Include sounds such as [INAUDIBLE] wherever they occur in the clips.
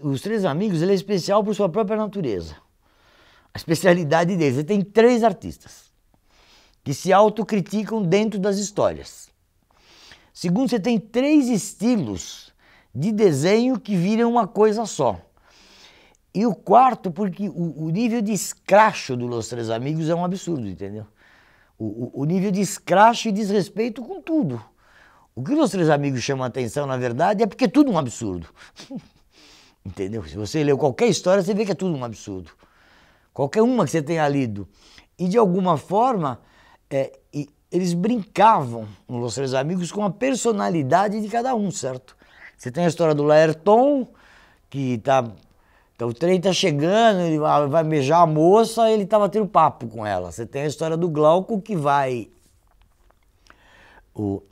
Os Três Amigos ele é especial por sua própria natureza. A especialidade deles, ele tem três artistas que se autocriticam dentro das histórias. Segundo, você tem três estilos de desenho que viram uma coisa só. E o quarto, porque o, o nível de escracho do Los Três Amigos é um absurdo, entendeu? O, o, o nível de escracho e desrespeito com tudo. O que os Três Amigos chamam a atenção, na verdade, é porque é tudo é um absurdo. [LAUGHS] Entendeu? Se você leu qualquer história, você vê que é tudo um absurdo. Qualquer uma que você tenha lido. E de alguma forma, é, eles brincavam nos Três Amigos com a personalidade de cada um, certo? Você tem a história do Laerton, que tá, tá o trem tá chegando, ele vai beijar a moça, ele tá batendo papo com ela. Você tem a história do Glauco que vai o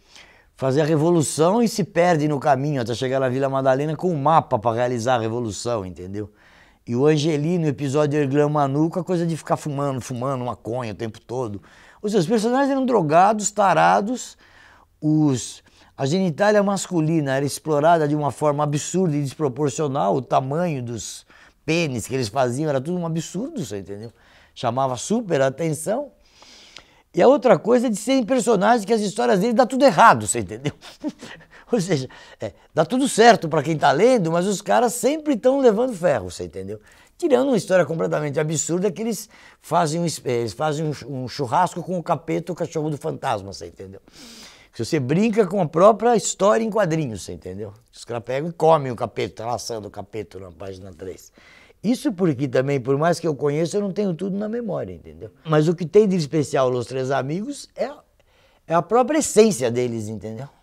fazer a revolução e se perde no caminho até chegar na Vila Madalena com um mapa para realizar a revolução, entendeu? E o Angelino, episódio de Manuco, a coisa de ficar fumando, fumando maconha o tempo todo. Ou seja, os personagens eram drogados, tarados, os... a genitália masculina era explorada de uma forma absurda e desproporcional, o tamanho dos pênis que eles faziam era tudo um absurdo, você entendeu? Chamava super atenção. E a outra coisa é de serem personagens que as histórias dele dá tudo errado, você entendeu? [LAUGHS] Ou seja, é, dá tudo certo para quem está lendo, mas os caras sempre estão levando ferro, você entendeu? Tirando uma história completamente absurda que eles fazem um, é, eles fazem um, um churrasco com o capeta, o cachorro do fantasma, você entendeu? Se você brinca com a própria história em quadrinhos, você entendeu? Os caras pegam e comem o capeta, laçando o capeta na página 3. Isso porque também, por mais que eu conheça, eu não tenho tudo na memória, entendeu? Mas o que tem de especial nos Três Amigos é, é a própria essência deles, entendeu?